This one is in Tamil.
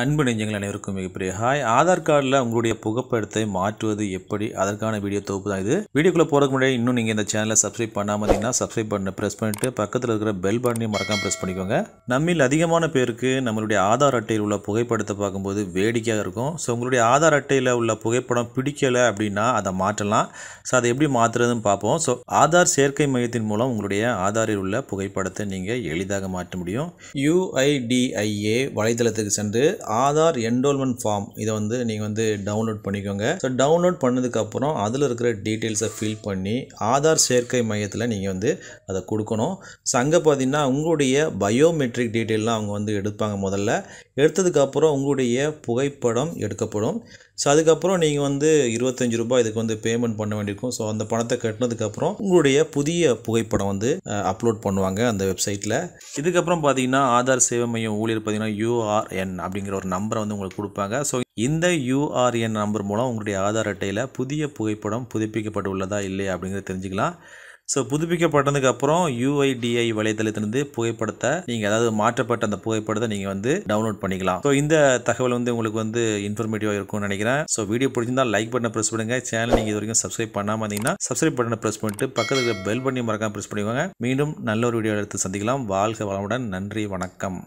அன்பு நெஞ்சங்கள் அனைவருக்கும் மிகப்பெரிய ஹாய் ஆதார் கார்டில் உங்களுடைய புகைப்படத்தை மாற்றுவது எப்படி அதற்கான வீடியோ தொகுப்பு தான் இது வீடியோக்குள்ளே போகிறதுக்கு முன்னாடி இன்னும் நீங்கள் இந்த சேனலை சப்ஸ்கிரைப் பண்ணாமல் இருந்தீங்கன்னா சப்ஸ்கிரைப் பண்ண ப்ரெஸ் பண்ணிட்டு பக்கத்தில் இருக்கிற பெல் பட்டனையும் மறக்காமல் ப்ரெஸ் பண்ணிக்கோங்க நம்மில் அதிகமான பேருக்கு நம்மளுடைய ஆதார் அட்டையில் உள்ள புகைப்படத்தை பார்க்கும்போது வேடிக்கையாக இருக்கும் ஸோ உங்களுடைய ஆதார் அட்டையில் உள்ள புகைப்படம் பிடிக்கலை அப்படின்னா அதை மாற்றலாம் ஸோ அதை எப்படி மாற்றுறதுன்னு பார்ப்போம் ஸோ ஆதார் சேர்க்கை மையத்தின் மூலம் உங்களுடைய ஆதாரில் உள்ள புகைப்படத்தை நீங்கள் எளிதாக மாற்ற முடியும் யுஐடிஐஏ வலைதளத்துக்கு சென்று ஆதார் என்ரோல்மெண்ட் ஃபார்ம் இதை வந்து நீங்கள் வந்து டவுன்லோட் பண்ணிக்கோங்க ஸோ டவுன்லோட் பண்ணதுக்கப்புறம் அதில் இருக்கிற டீட்டெயில்ஸை ஃபில் பண்ணி ஆதார் சேர்க்கை மையத்தில் நீங்கள் வந்து அதை கொடுக்கணும் ஸோ அங்கே பார்த்தீங்கன்னா உங்களுடைய பயோமெட்ரிக் டீட்டெயிலாம் அவங்க வந்து எடுப்பாங்க முதல்ல எடுத்ததுக்கப்புறம் உங்களுடைய புகைப்படம் எடுக்கப்படும் ஸோ அதுக்கப்புறம் நீங்கள் வந்து இருபத்தஞ்சி ரூபாய் இதுக்கு வந்து பேமெண்ட் பண்ண வேண்டியிருக்கும் ஸோ அந்த பணத்தை கட்டினதுக்கப்புறம் உங்களுடைய புதிய புகைப்படம் வந்து அப்லோட் பண்ணுவாங்க அந்த வெப்சைட்டில் இதுக்கப்புறம் பார்த்தீங்கன்னா ஆதார் சேவை மையம் ஊழியர் பார்த்தீங்கன்னா யூஆர்என் அப்படிங்கிற அப்படிங்கிற ஒரு நம்பரை வந்து உங்களுக்கு கொடுப்பாங்க ஸோ இந்த யூஆர்என் நம்பர் மூலம் உங்களுடைய ஆதார் அட்டையில் புதிய புகைப்படம் புதுப்பிக்கப்பட்டு உள்ளதா இல்லையா அப்படிங்கிறத தெரிஞ்சுக்கலாம் ஸோ புதுப்பிக்கப்பட்டதுக்கப்புறம் யூஐடிஐ வலைதளத்திலிருந்து புகைப்படத்தை நீங்கள் அதாவது மாற்றப்பட்ட அந்த புகைப்படத்தை நீங்கள் வந்து டவுன்லோட் பண்ணிக்கலாம் ஸோ இந்த தகவல் வந்து உங்களுக்கு வந்து இன்ஃபர்மேட்டிவாக இருக்கும்னு நினைக்கிறேன் ஸோ வீடியோ பிடிச்சிருந்தால் லைக் பட்டனை ப்ரெஸ் பண்ணுங்க சேனல் நீங்கள் இது வரைக்கும் சப்ஸ்கிரைப் பண்ணாமல் இருந்தீங்கன்னா சப்ஸ்கிரைப் பட்டனை ப்ரெஸ் பண்ணிட்டு பக்கத்தில் பெல் பண்ணி மறக்காமல் ப்ரெஸ் பண்ணிக்கோங்க மீண்டும் நல்ல ஒரு வீடியோ எடுத்து சந்திக்கலாம் வாழ்க வளமுடன் நன்றி வணக்கம்